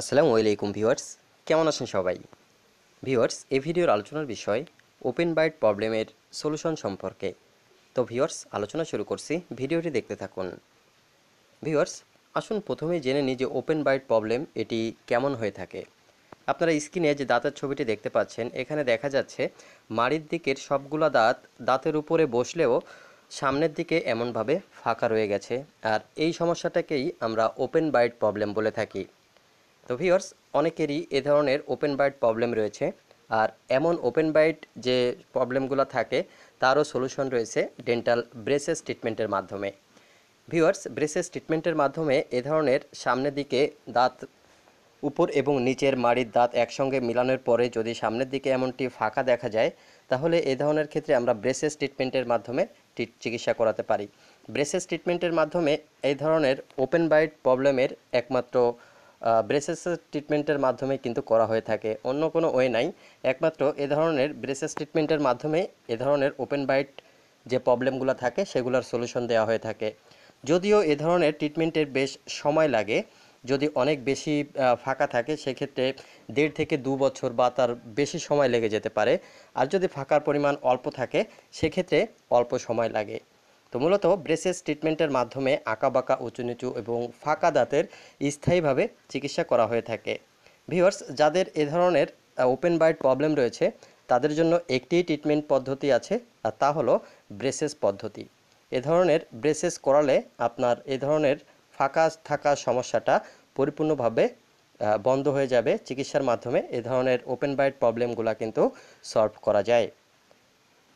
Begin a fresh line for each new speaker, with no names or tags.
আসসালামু আলাইকুম ভিউয়ার্স কেমন আছেন সবাই ভিউয়ার্স এই ভিডিওর আলোচনার বিষয় ওপেন বাইট প্রবলেমের সলিউশন সম্পর্কে তো ভিউয়ার্স আলোচনা শুরু করছি ভিডিওটি দেখতে থাকুন ভিউয়ার্স আসুন প্রথমেই জেনে নিই যে ওপেন বাইট প্রবলেম এটি কেমন হয়ে থাকে আপনারা স্ক্রিনে যে দাঁতের ছবিটি দেখতে পাচ্ছেন এখানে দেখা যাচ্ছে মাড়ির দিকের সবগুলা দাঁত দাঁতের উপরে বসলেও সামনের দিকে এমনভাবে ফাঁকা রয়ে গেছে আর এই সমস্যাটাকেই আমরা ওপেন বাইট প্রবলেম বলে থাকি তো ভিওর্স অনেকেরই এ ধরনের ওপেন বাইট প্রবলেম রয়েছে আর এমন ওপেন বাইট যে প্রবলেমগুলো থাকে তারও সলিউশন রয়েছে ডেন্টাল ব্রেসেস ট্রিটমেন্টের মাধ্যমে ভিওয়ার্স ব্রেসেস ট্রিটমেন্টের মাধ্যমে এ ধরনের সামনের দিকে দাঁত উপর এবং নিচের মাড়ির দাঁত একসঙ্গে মিলানোর পরে যদি সামনের দিকে এমনটি ফাঁকা দেখা যায় তাহলে এ ধরনের ক্ষেত্রে আমরা ব্রেসেস ট্রিটমেন্টের মাধ্যমে চিকিৎসা করাতে পারি ব্রেসেস ট্রিটমেন্টের মাধ্যমে এই ধরনের ওপেন বাইট প্রবলেমের একমাত্র ব্রেসেস ট্রিটমেন্টের মাধ্যমে কিন্তু করা হয়ে থাকে অন্য কোনো ওয়ে নাই একমাত্র এ ধরনের ব্রেসেস ট্রিটমেন্টের মাধ্যমে এ ধরনের ওপেন বাইট যে প্রবলেমগুলো থাকে সেগুলোর সলিউশন দেওয়া হয়ে থাকে যদিও এ ধরনের ট্রিটমেন্টের বেশ সময় লাগে যদি অনেক বেশি ফাঁকা থাকে সেক্ষেত্রে দেড় থেকে দু বছর বা তার বেশি সময় লেগে যেতে পারে আর যদি ফাঁকার পরিমাণ অল্প থাকে সেক্ষেত্রে অল্প সময় লাগে তো মূলত ব্রেসেস ট্রিটমেন্টের মাধ্যমে আঁকা বাঁকা উঁচু নিচু এবং ফাঁকা দাঁতের স্থায়ীভাবে চিকিৎসা করা হয়ে থাকে ভিওর্স যাদের এ ধরনের ওপেন বাইট প্রবলেম রয়েছে তাদের জন্য একটি ট্রিটমেন্ট পদ্ধতি আছে আর তা হলো ব্রেসেস পদ্ধতি এ ধরনের ব্রেসেস করালে আপনার এ ধরনের ফাঁকা থাকা সমস্যাটা পরিপূর্ণভাবে বন্ধ হয়ে যাবে চিকিৎসার মাধ্যমে এ ধরনের ওপেন বাইট প্রবলেমগুলো কিন্তু সলভ করা যায়